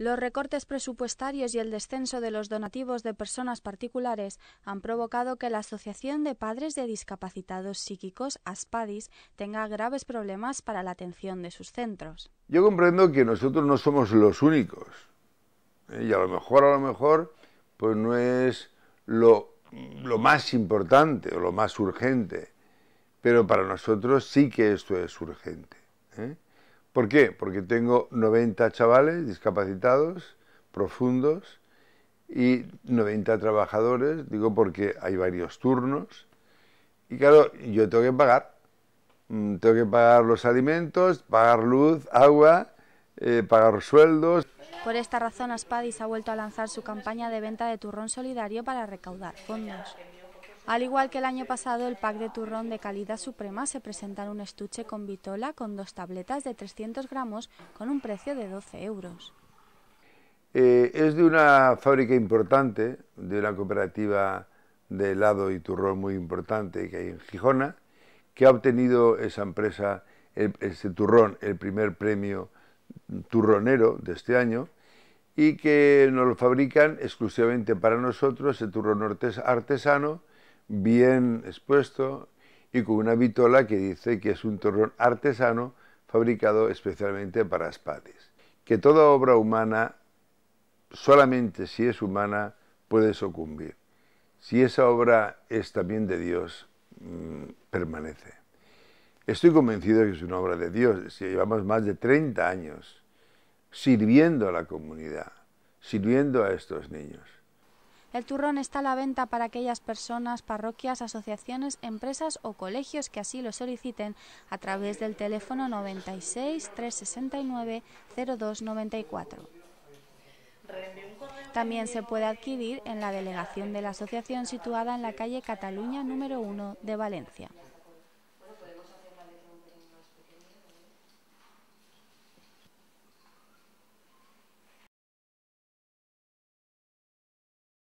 Los recortes presupuestarios y el descenso de los donativos de personas particulares han provocado que la Asociación de Padres de Discapacitados Psíquicos, ASPADIS, tenga graves problemas para la atención de sus centros. Yo comprendo que nosotros no somos los únicos. ¿eh? Y a lo mejor, a lo mejor, pues no es lo, más importante o lo más urgente. Pero para nosotros sí que esto es urgente. ¿eh? ¿Por qué? Porque tengo 90 chavales discapacitados, profundos, y 90 trabajadores, digo porque hay varios turnos, y claro, yo tengo que pagar. Mm, tengo que pagar los alimentos, pagar luz, agua, eh, pagar sueldos. Por esta razón, Aspadis ha vuelto a lanzar su campaña de venta de turrón solidario para recaudar fondos. Al igual que el año pasado, el pack de turrón de calidad suprema se presenta en un estuche con vitola con dos tabletas de 300 gramos con un precio de 12 euros. Eh, es de una fábrica importante, de una cooperativa de helado y turrón muy importante que hay en Gijona, que ha obtenido esa empresa, ese turrón, el primer premio turronero de este año y que nos lo fabrican exclusivamente para nosotros, el turrón artesano, bien expuesto y con una vitola que dice que es un torrón artesano fabricado especialmente para Aspates. Que toda obra humana, solamente si es humana, puede sucumbir. Si esa obra es también de Dios, mm, permanece. Estoy convencido de que es una obra de Dios. llevamos más de 30 años sirviendo a la comunidad, sirviendo a estos niños. El turrón está a la venta para aquellas personas, parroquias, asociaciones, empresas o colegios que así lo soliciten a través del teléfono 96 369 0294. También se puede adquirir en la delegación de la asociación situada en la calle Cataluña número 1 de Valencia.